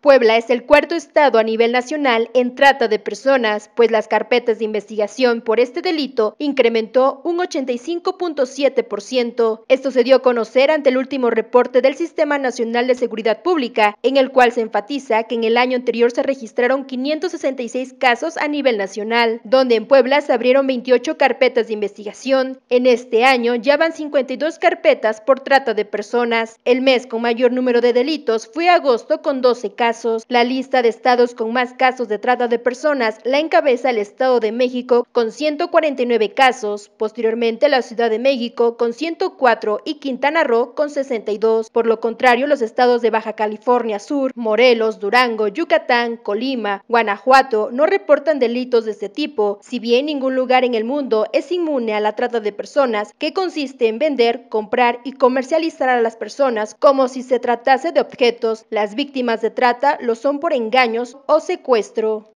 Puebla es el cuarto estado a nivel nacional en trata de personas, pues las carpetas de investigación por este delito incrementó un 85.7%. Esto se dio a conocer ante el último reporte del Sistema Nacional de Seguridad Pública, en el cual se enfatiza que en el año anterior se registraron 566 casos a nivel nacional, donde en Puebla se abrieron 28 carpetas de investigación. En este año ya van 52 carpetas por trata de personas. El mes con mayor número de delitos fue agosto con 12 casos la lista de estados con más casos de trata de personas la encabeza el Estado de México con 149 casos, posteriormente la Ciudad de México con 104 y Quintana Roo con 62. Por lo contrario, los estados de Baja California Sur, Morelos, Durango, Yucatán, Colima, Guanajuato no reportan delitos de este tipo, si bien ningún lugar en el mundo es inmune a la trata de personas, que consiste en vender, comprar y comercializar a las personas como si se tratase de objetos. Las víctimas de trata lo son por engaños o secuestro.